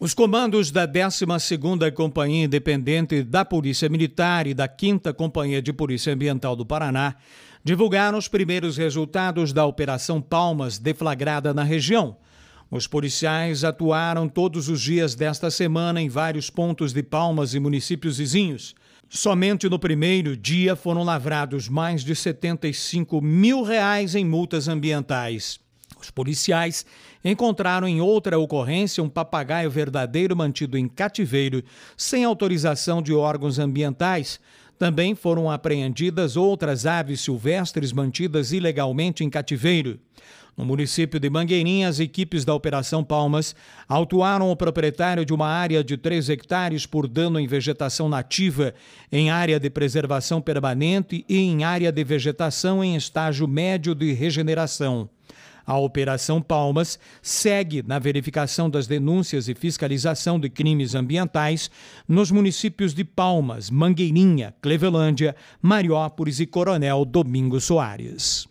Os comandos da 12ª Companhia Independente da Polícia Militar e da 5 Companhia de Polícia Ambiental do Paraná divulgaram os primeiros resultados da Operação Palmas deflagrada na região. Os policiais atuaram todos os dias desta semana em vários pontos de Palmas e municípios vizinhos. Somente no primeiro dia foram lavrados mais de 75 mil reais em multas ambientais. Os policiais encontraram em outra ocorrência um papagaio verdadeiro mantido em cativeiro sem autorização de órgãos ambientais. Também foram apreendidas outras aves silvestres mantidas ilegalmente em cativeiro. No município de Mangueirinha, as equipes da Operação Palmas autuaram o proprietário de uma área de 3 hectares por dano em vegetação nativa, em área de preservação permanente e em área de vegetação em estágio médio de regeneração. A Operação Palmas segue na verificação das denúncias e fiscalização de crimes ambientais nos municípios de Palmas, Mangueirinha, Clevelândia, Mariópolis e Coronel Domingos Soares.